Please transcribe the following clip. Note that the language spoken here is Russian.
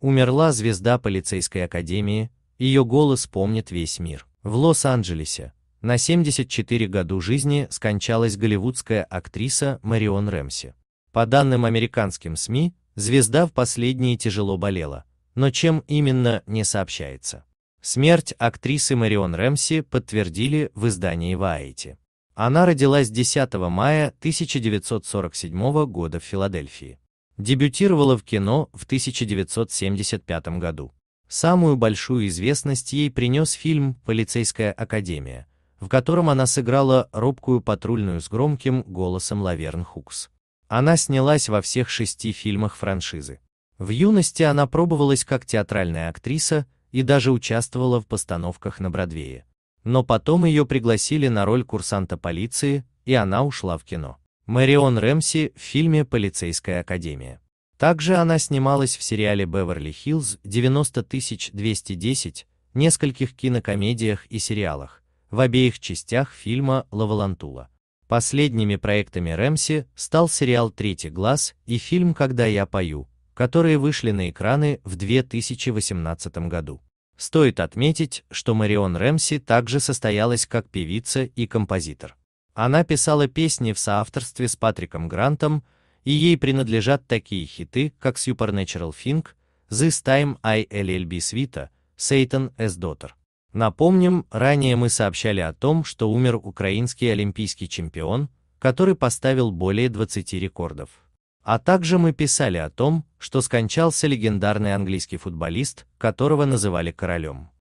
Умерла звезда полицейской академии, ее голос помнит весь мир. В Лос-Анджелесе на 74 году жизни скончалась голливудская актриса Марион Рэмси. По данным американским СМИ, звезда в последние тяжело болела, но чем именно не сообщается. Смерть актрисы Марион Рэмси подтвердили в издании Variety. Она родилась 10 мая 1947 года в Филадельфии дебютировала в кино в 1975 году. Самую большую известность ей принес фильм «Полицейская академия», в котором она сыграла робкую патрульную с громким голосом Лаверн Хукс. Она снялась во всех шести фильмах франшизы. В юности она пробовалась как театральная актриса и даже участвовала в постановках на Бродвее. Но потом ее пригласили на роль курсанта полиции, и она ушла в кино. Мэрион Рэмси в фильме «Полицейская академия». Также она снималась в сериале «Беверли-Хиллз» 90210, нескольких кинокомедиях и сериалах, в обеих частях фильма «Лавалантула». Последними проектами Рэмси стал сериал «Третий глаз» и фильм «Когда я пою», которые вышли на экраны в 2018 году. Стоит отметить, что Марион Рэмси также состоялась как певица и композитор. Она писала песни в соавторстве с Патриком Грантом, и ей принадлежат такие хиты, как Supernatural Thing, This Time I LLB Свита, Satan S. Daughter. Напомним, ранее мы сообщали о том, что умер украинский олимпийский чемпион, который поставил более 20 рекордов. А также мы писали о том, что скончался легендарный английский футболист, которого называли королем.